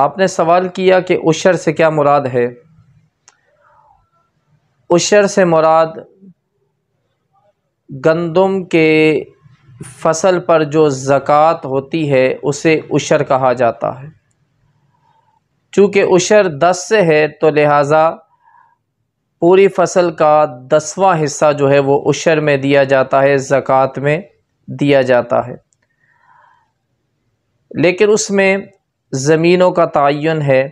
आपने सवाल किया कि उशर से क्या मुराद है उशर से मुराद गंदम के फसल पर जो ज़क़़त होती है उसे उशर कहा जाता है चूँकि उशर दस से है तो लिहाजा पूरी फसल का दसवां हिस्सा जो है वो उशर में दिया जाता है ज़क़़त में दिया जाता है लेकिन उसमें ज़मीनों का तयन है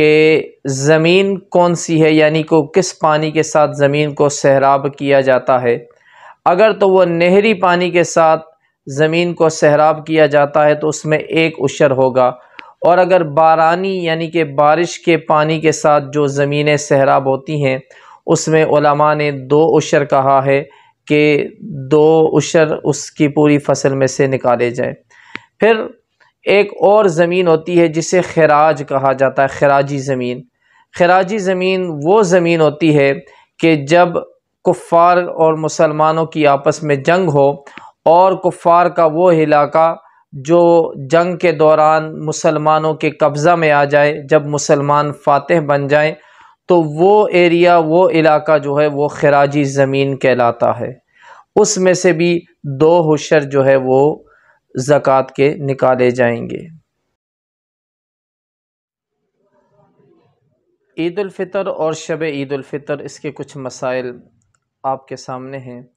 कि ज़मीन कौन सी है यानी को किस पानी के साथ ज़मीन को सहराब किया जाता है अगर तो वह नहरी पानी के साथ ज़मीन को सहराब किया जाता है तो उसमें एक उशर होगा और अगर बारानी यानी कि बारिश के पानी के साथ जो ज़मीनें सहराब होती हैं उसमें उलमा ने दो उशर कहा है कि दो उशर उसकी पूरी फसल में से निकाले जाए फिर एक और ज़मीन होती है जिसे खराज कहा जाता है खराजी ज़मीन खराजी ज़मीन वो ज़मीन होती है कि जब कुफ़ार और मुसलमानों की आपस में जंग हो और कुफ़ार का वो इलाका जो जंग के दौरान मुसलमानों के कब्ज़ा में आ जाए जब मुसलमान फातह बन जाए तो वो एरिया वो इलाका जो है वो खराजी ज़मीन कहलाता है उसमें से भी दो हुशर जो है वो ज़क़़त के निकाले जाएंगे ईदालफ़ितर फ़ितर और शब ईद फ़ितर इसके कुछ मसाइल आपके सामने हैं